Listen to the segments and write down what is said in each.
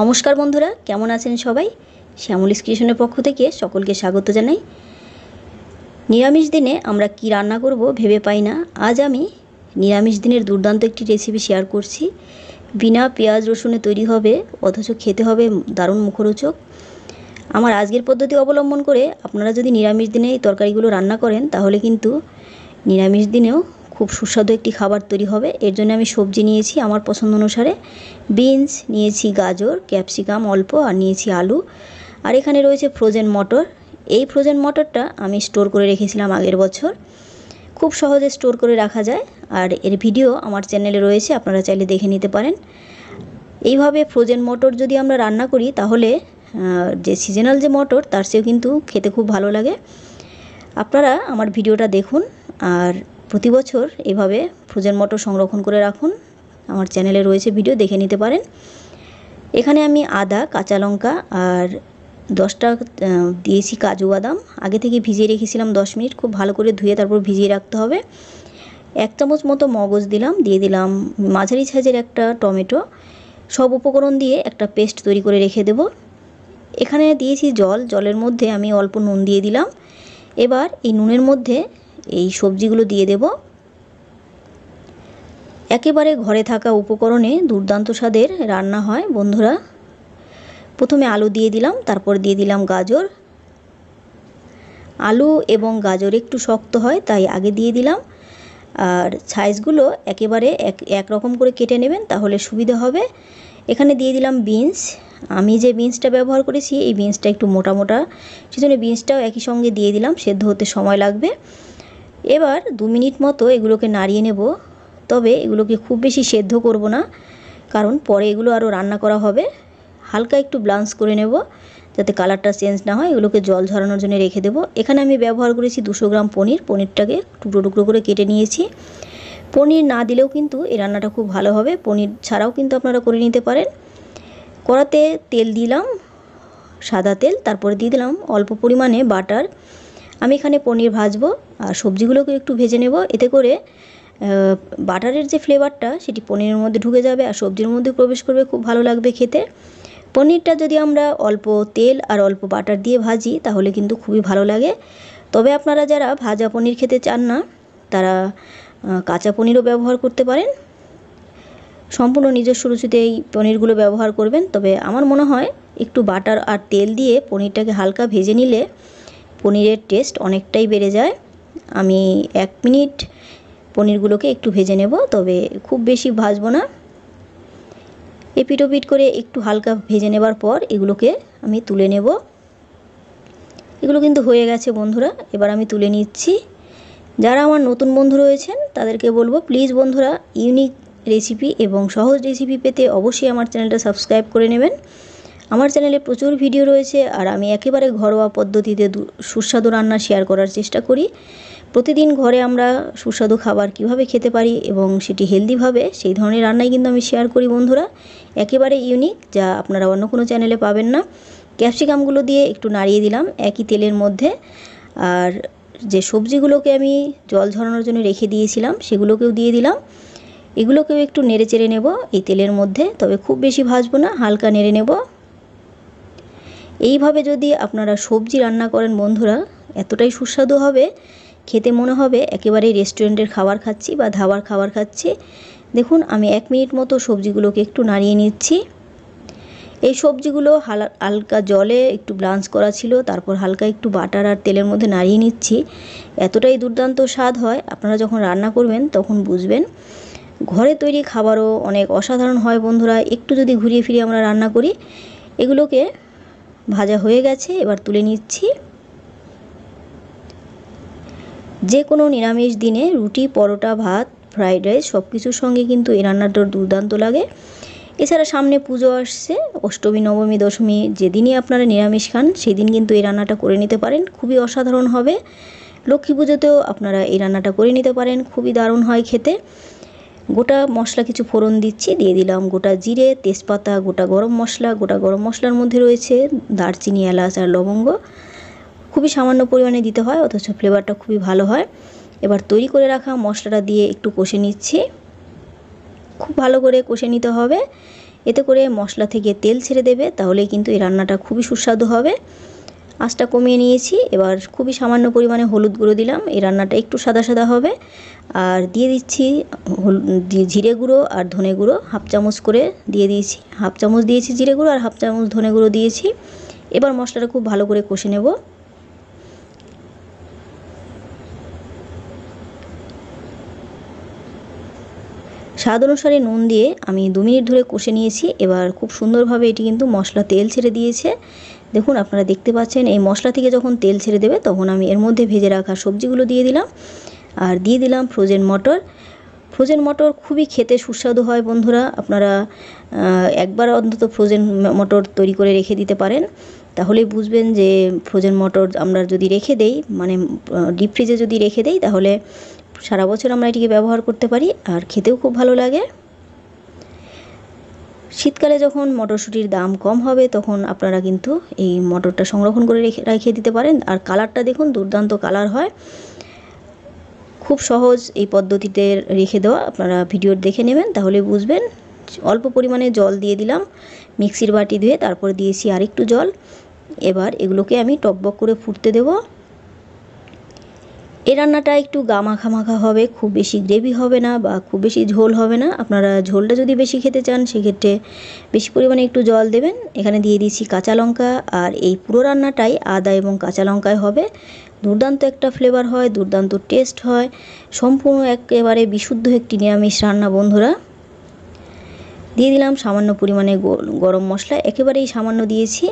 নমস্কার বন্ধুরা কেমন আছেন সবাই শ্যামল কিষণের পক্ষ থেকে সকলকে স্বাগত জানাই নিরামিষ দিনে আমরা কি রান্না করব ভেবে পাই না আজ আমি নিরামিষ দিনের দুর্দান্ত একটি রেসিপি শেয়ার করছি বিনা পেঁয়াজ রসুনে তৈরি হবে অথচ খেতে হবে দারুণ মুখরোচক আমার আজকের পদ্ধতি অবলম্বন করে আপনারা যদি নিরামিষ দিনে এই তরকারিগুলো রান্না করেন তাহলে কিন্তু নিরামিষ দিনেও খুব সুস্বাদু একটি খাবার তৈরি হবে এর জন্য আমি সবজি নিয়েছি আমার পছন্দ অনুসারে বিনস নিয়েছি গাজর ক্যাপসিকাম অল্প আর নিয়েছি আলু আর এখানে রয়েছে ফ্রোজেন মটর এই ফ্রোজেন মটরটা আমি স্টোর করে রেখেছিলাম আগের বছর খুব সহজে স্টোর করে রাখা যায় আর এর ভিডিও আমার চ্যানেলে রয়েছে আপনারা চাইলে দেখে নিতে পারেন এইভাবে ফ্রোজেন মটর যদি আমরা রান্না করি তাহলে যে সিজনাল যে মটর তার চেয়েও কিন্তু খেতে খুব ভালো লাগে আপনারা আমার ভিডিওটা দেখুন আর প্রতি বছর এভাবে ফ্রোজেন মটর সংরক্ষণ করে রাখুন আমার চ্যানেলে রয়েছে ভিডিও দেখে নিতে পারেন এখানে আমি আদা কাঁচা লঙ্কা আর দশটা দিয়েছি কাজু বাদাম আগে থেকে ভিজিয়ে রেখেছিলাম দশ মিনিট খুব ভালো করে ধুয়ে তারপর ভিজিয়ে রাখতে হবে এক চামচ মতো মগজ দিলাম দিয়ে দিলাম মাঝারি সাইজের একটা টমেটো সব উপকরণ দিয়ে একটা পেস্ট তৈরি করে রেখে দেব এখানে দিয়েছি জল জলের মধ্যে আমি অল্প নুন দিয়ে দিলাম এবার এই নুনের মধ্যে এই সবজিগুলো দিয়ে দেব একেবারে ঘরে থাকা উপকরণে দুর্দান্ত স্বাদের রান্না হয় বন্ধুরা প্রথমে আলু দিয়ে দিলাম তারপর দিয়ে দিলাম গাজর আলু এবং গাজর একটু শক্ত হয় তাই আগে দিয়ে দিলাম আর সাইজগুলো একেবারে এক একরকম করে কেটে নেবেন তাহলে সুবিধা হবে এখানে দিয়ে দিলাম বিনস আমি যে বিনসটা ব্যবহার করেছি এই বিনসটা একটু মোটা মোটা সেজন্য বিনসটাও একই সঙ্গে দিয়ে দিলাম সেদ্ধ হতে সময় লাগবে এবার দু মিনিট মতো এগুলোকে নাড়িয়ে নেব তবে এগুলোকে খুব বেশি সেদ্ধ করব না কারণ পরে এগুলো আরও রান্না করা হবে হালকা একটু ব্লান্স করে নেব যাতে কালারটা চেঞ্জ না হয় এগুলোকে জল ঝরানোর জন্য রেখে দেব এখানে আমি ব্যবহার করেছি দুশো গ্রাম পনির পনিরটাকে টুকরো টুকরো করে কেটে নিয়েছি পনির না দিলেও কিন্তু এই রান্নাটা খুব ভালো হবে পনির ছাড়াও কিন্তু আপনারা করে নিতে পারেন কড়াতে তেল দিলাম সাদা তেল তারপরে দিয়ে দিলাম অল্প পরিমাণে বাটার আমি এখানে পনির ভাজবো আর সবজিগুলোকে একটু ভেজে নেব এতে করে বাটারের যে ফ্লেভারটা সেটি পনিরের মধ্যে ঢুকে যাবে আর সবজির মধ্যে প্রবেশ করবে খুব ভালো লাগবে খেতে পনিরটা যদি আমরা অল্প তেল আর অল্প বাটার দিয়ে ভাজি তাহলে কিন্তু খুবই ভালো লাগে তবে আপনারা যারা ভাজা পনির খেতে চান না তারা কাঁচা পনিরও ব্যবহার করতে পারেন সম্পূর্ণ নিজস্ব রুচিতে এই পনিরগুলো ব্যবহার করবেন তবে আমার মনে হয় একটু বাটার আর তেল দিয়ে পনিরটাকে হালকা ভেজে নিলে পনিরের টেস্ট অনেকটাই বেড়ে যায় আমি এক মিনিট পনিরগুলোকে একটু ভেজে নেব তবে খুব বেশি ভাজবো না এপিটোপিট করে একটু হালকা ভেজে নেবার পর এগুলোকে আমি তুলে নেব এগুলো কিন্তু হয়ে গেছে বন্ধুরা এবার আমি তুলে নিচ্ছি যারা আমার নতুন বন্ধু রয়েছেন তাদেরকে বলবো প্লিজ বন্ধুরা ইউনিক রেসিপি এবং সহজ রেসিপি পেতে অবশ্যই আমার চ্যানেলটা সাবস্ক্রাইব করে নেবেন আমার চ্যানেলে প্রচুর ভিডিও রয়েছে আর আমি একেবারে ঘরোয়া পদ্ধতিতে সুস্বাদু রান্না শেয়ার করার চেষ্টা করি প্রতিদিন ঘরে আমরা সুস্বাদু খাবার কিভাবে খেতে পারি এবং সেটি হেলদিভাবে সেই ধরনের রান্নাই কিন্তু আমি শেয়ার করি বন্ধুরা একেবারে ইউনিক যা আপনারা অন্য কোনো চ্যানেলে পাবেন না ক্যাপসিকামগুলো দিয়ে একটু নাড়িয়ে দিলাম একই তেলের মধ্যে আর যে সবজিগুলোকে আমি জল ঝরানোর জন্য রেখে দিয়েছিলাম সেগুলোকেও দিয়ে দিলাম এগুলোকেও একটু নেড়ে চেড়ে নেব এই তেলের মধ্যে তবে খুব বেশি ভাজবো না হালকা নেড়ে নেবো এইভাবে যদি আপনারা সবজি রান্না করেন বন্ধুরা এতটাই সুস্বাদু হবে খেতে মনে হবে একেবারেই রেস্টুরেন্টের খাবার খাচ্ছি বা ধাবার খাবার খাচ্ছি দেখুন আমি এক মিনিট মতো সবজিগুলোকে একটু নাড়িয়ে নিচ্ছি এই সবজিগুলো হালকা জলে একটু ব্লাঞ্চ করা ছিল তারপর হালকা একটু বাটার আর তেলের মধ্যে নাড়িয়ে নিচ্ছি এতটাই দুর্দান্ত স্বাদ হয় আপনারা যখন রান্না করবেন তখন বুঝবেন ঘরে তৈরি খাবারও অনেক অসাধারণ হয় বন্ধুরা একটু যদি ঘুরিয়ে ফিরিয়ে আমরা রান্না করি এগুলোকে ভাজা হয়ে গেছে এবার তুলে নিচ্ছি যে কোনো নিরামিষ দিনে রুটি পরোটা ভাত ফ্রাইড রাইস সব কিছুর সঙ্গে কিন্তু এই রান্নাটা দুর্দান্ত লাগে এছাড়া সামনে পুজো আসছে অষ্টমী নবমী দশমী যেদিনই আপনারা নিরামিষ খান সেদিন কিন্তু এই রান্নাটা করে নিতে পারেন খুবই অসাধারণ হবে লক্ষ্মী পুজোতেও আপনারা এই রান্নাটা করে নিতে পারেন খুবই দারুণ হয় খেতে গোটা মশলা কিছু ফোড়ন দিচ্ছি দিয়ে দিলাম গোটা জিরে তেজপাতা গোটা গরম মশলা গোটা গরম মশলার মধ্যে রয়েছে দারচিনি এলাচ আর লবঙ্গ খুবই সামান্য পরিমাণে দিতে হয় অথচ ফ্লেভারটা খুবই ভালো হয় এবার তৈরি করে রাখা মশলাটা দিয়ে একটু কষে নিচ্ছি খুব ভালো করে কষে নিতে হবে এতে করে মশলা থেকে তেল ছেড়ে দেবে তাহলে কিন্তু এই রান্নাটা খুবই সুস্বাদু হবে আঁচটা কমিয়ে নিয়েছি এবার খুবই সামান্য পরিমাণে হলুদ গুঁড়ো দিলাম এই রান্নাটা একটু সাদা সাদা হবে আর দিয়ে দিচ্ছি জিরে গুঁড়ো আর ধনে গুঁড়ো হাফ চামচ করে দিয়ে দিয়েছি হাফ চামচ দিয়েছি জিরে গুঁড়ো আর হাফ চামচ ধনে গুঁড়ো দিয়েছি এবার মশলাটা খুব ভালো করে কষে নেব স্বাদ অনুসারে নুন দিয়ে আমি দু মিনিট ধরে কষে নিয়েছি এবার খুব সুন্দরভাবে এটি কিন্তু মশলা তেল ছেড়ে দিয়েছে দেখুন আপনারা দেখতে পাচ্ছেন এই মশলা থেকে যখন তেল ছেড়ে দেবে তখন আমি এর মধ্যে ভেজে রাখা সবজিগুলো দিয়ে দিলাম আর দিয়ে দিলাম ফ্রোজেন মটর ফ্রোজেন মটর খুবই খেতে সুস্বাদু হয় বন্ধুরা আপনারা একবার অন্তত ফ্রোজেন মটর তৈরি করে রেখে দিতে পারেন তাহলেই বুঝবেন যে ফ্রোজেন মটর আমরা যদি রেখে দেই মানে ডিপ ফ্রিজে যদি রেখে দেই তাহলে সারা বছর আমরা এটিকে ব্যবহার করতে পারি আর খেতেও খুব ভালো লাগে শীতকালে যখন মটরশুঁটির দাম কম হবে তখন আপনারা কিন্তু এই মটরটা সংরক্ষণ করে রেখে রেখে দিতে পারেন আর কালারটা দেখুন দুর্দান্ত কালার হয় খুব সহজ এই পদ্ধতিতে রেখে দেওয়া আপনারা ভিডিও দেখে নেবেন তাহলে বুঝবেন অল্প পরিমাণে জল দিয়ে দিলাম মিক্সির বাটি ধুয়ে তারপর দিয়েছি আরেকটু জল এবার এগুলোকে আমি টকবক করে ফুটতে দেবো এই রান্নাটা একটু গামাখা মাখা হবে খুব বেশি গ্রেভি হবে না বা খুব বেশি ঝোল হবে না আপনারা ঝোলটা যদি বেশি খেতে চান সেক্ষেত্রে বেশি পরিমাণে একটু জল দেবেন এখানে দিয়ে দিচ্ছি কাঁচা লঙ্কা আর এই পুরো রান্নাটাই আদা এবং কাঁচা লঙ্কায় হবে দুর্দান্ত একটা ফ্লেভার হয় দুর্দান্ত টেস্ট হয় সম্পূর্ণ একেবারে বিশুদ্ধ একটি নিরামিষ রান্না বন্ধুরা দিয়ে দিলাম সামান্য পরিমাণে গরম মশলা একেবারেই সামান্য দিয়েছি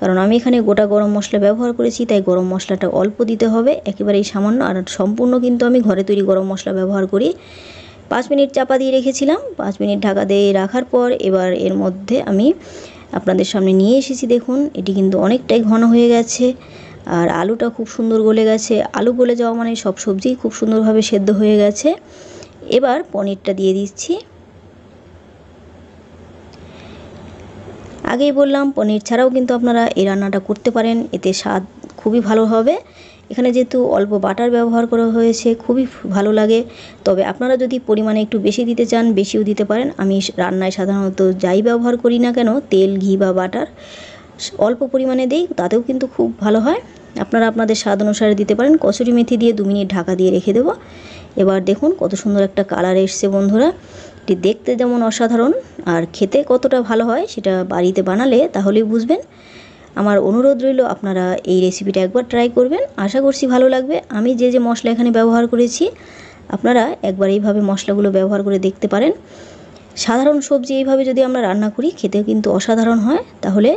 কারণ আমি এখানে গোটা গরম মশলা ব্যবহার করেছি তাই গরম মশলাটা অল্প দিতে হবে একেবারেই সামান্য আর সম্পূর্ণ কিন্তু আমি ঘরে তৈরি গরম মশলা ব্যবহার করি পাঁচ মিনিট চাপা দিয়ে রেখেছিলাম পাঁচ মিনিট ঢাকা দিয়ে রাখার পর এবার এর মধ্যে আমি আপনাদের সামনে নিয়ে এসেছি দেখুন এটি কিন্তু অনেকটাই ঘন হয়ে গেছে আর আলুটা খুব সুন্দর গলে গেছে আলু গলে যাওয়া মানে সব সবজি খুব সুন্দরভাবে সেদ্ধ হয়ে গেছে এবার পনিরটা দিয়ে দিচ্ছি আগেই বললাম পনির ছাড়াও কিন্তু আপনারা এই রান্নাটা করতে পারেন এতে স্বাদ খুবই ভালো হবে এখানে যেহেতু অল্প বাটার ব্যবহার করা হয়েছে খুবই ভালো লাগে তবে আপনারা যদি পরিমাণে একটু বেশি দিতে চান বেশিও দিতে পারেন আমি রান্নায় সাধারণত যাই ব্যবহার করি না কেন তেল ঘি বা বাটার অল্প পরিমাণে দিই তাতেও কিন্তু খুব ভালো হয় আপনারা আপনাদের স্বাদ অনুসারে দিতে পারেন কসুরি মেথি দিয়ে দু মিনিট ঢাকা দিয়ে রেখে দেবো এবার দেখুন কত সুন্দর একটা কালার এসছে বন্ধুরা এটি দেখতে যেমন অসাধারণ আর খেতে কতটা ভালো হয় সেটা বাড়িতে বানালে তাহলেই বুঝবেন আমার অনুরোধ রইল আপনারা এই রেসিপিটা একবার ট্রাই করবেন আশা করছি ভালো লাগবে আমি যে যে মশলা এখানে ব্যবহার করেছি আপনারা একবার এইভাবে মশলাগুলো ব্যবহার করে দেখতে পারেন সাধারণ সবজি এইভাবে যদি আমরা রান্না করি খেতেও কিন্তু অসাধারণ হয় তাহলে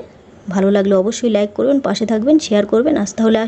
ভালো লাগলে অবশ্যই লাইক করবেন পাশে থাকবেন শেয়ার করবেন আজ তাহলে